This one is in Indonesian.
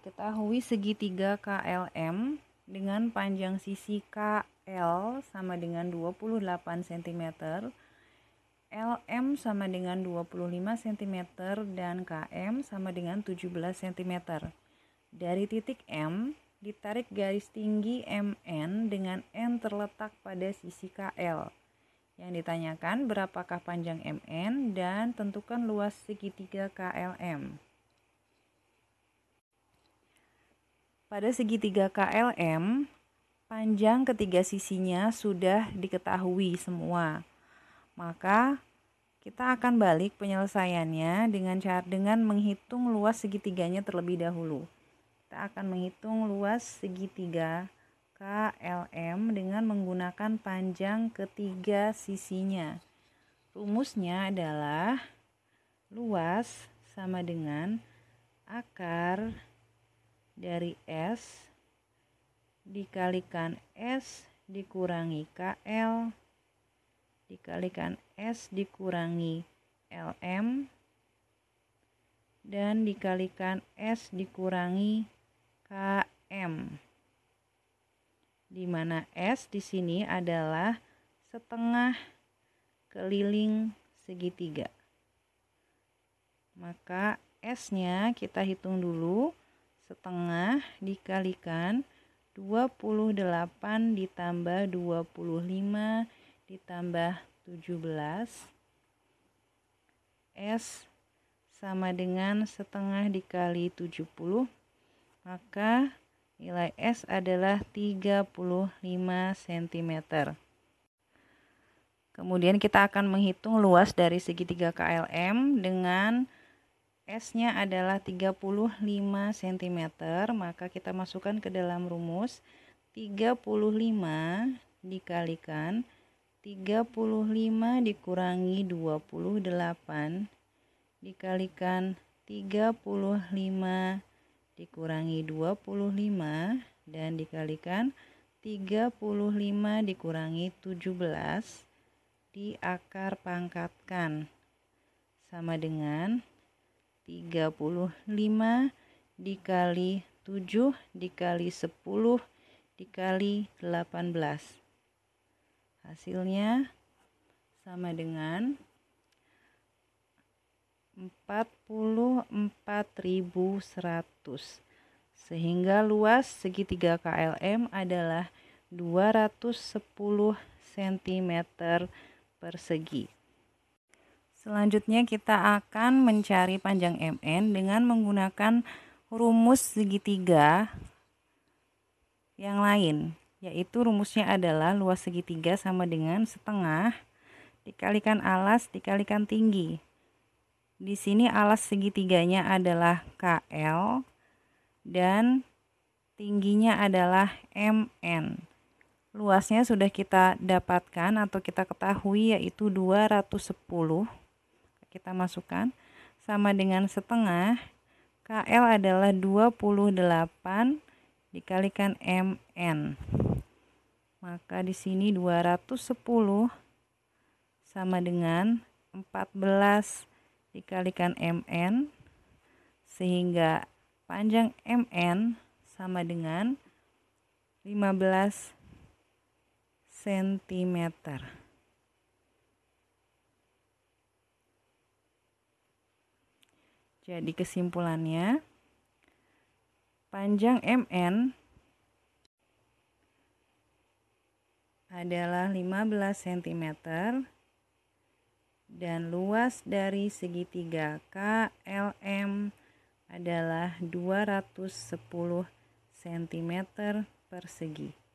Diketahui segitiga KLM dengan panjang sisi KL sama dengan 28 cm, LM sama dengan 25 cm, dan KM sama dengan 17 cm. Dari titik M, ditarik garis tinggi MN dengan N terletak pada sisi KL. Yang ditanyakan berapakah panjang MN dan tentukan luas segitiga KLM. Pada segitiga KLM, panjang ketiga sisinya sudah diketahui semua. Maka kita akan balik penyelesaiannya dengan cara dengan menghitung luas segitiganya terlebih dahulu. Kita akan menghitung luas segitiga KLM dengan menggunakan panjang ketiga sisinya. Rumusnya adalah luas sama dengan akar dari S dikalikan S dikurangi KL dikalikan S dikurangi LM dan dikalikan S dikurangi KM di mana S di sini adalah setengah keliling segitiga maka S-nya kita hitung dulu setengah dikalikan 28 ditambah 25 ditambah 17 S sama dengan setengah dikali 70 maka nilai S adalah 35 cm kemudian kita akan menghitung luas dari segitiga KLM dengan S-nya adalah 35 cm, maka kita masukkan ke dalam rumus 35 dikalikan 35 dikurangi 28 dikalikan 35 dikurangi 25 dan dikalikan 35 dikurangi 17 diakar pangkatkan sama dengan 35 dikali 7 dikali 10 dikali 18 hasilnya sama dengan 44.100 sehingga luas segitiga KLM adalah 210 cm persegi. Selanjutnya kita akan mencari panjang MN dengan menggunakan rumus segitiga yang lain yaitu rumusnya adalah luas segitiga sama dengan setengah dikalikan alas dikalikan tinggi. Di sini alas segitiganya adalah KL dan tingginya adalah MN. Luasnya sudah kita dapatkan atau kita ketahui yaitu 210 kita masukkan sama dengan setengah KL adalah 28 dikalikan MN maka di sini 210 sama dengan 14 dikalikan MN sehingga panjang MN sama dengan 15 cm. Jadi kesimpulannya panjang MN adalah 15 cm dan luas dari segitiga KLM adalah 210 cm persegi.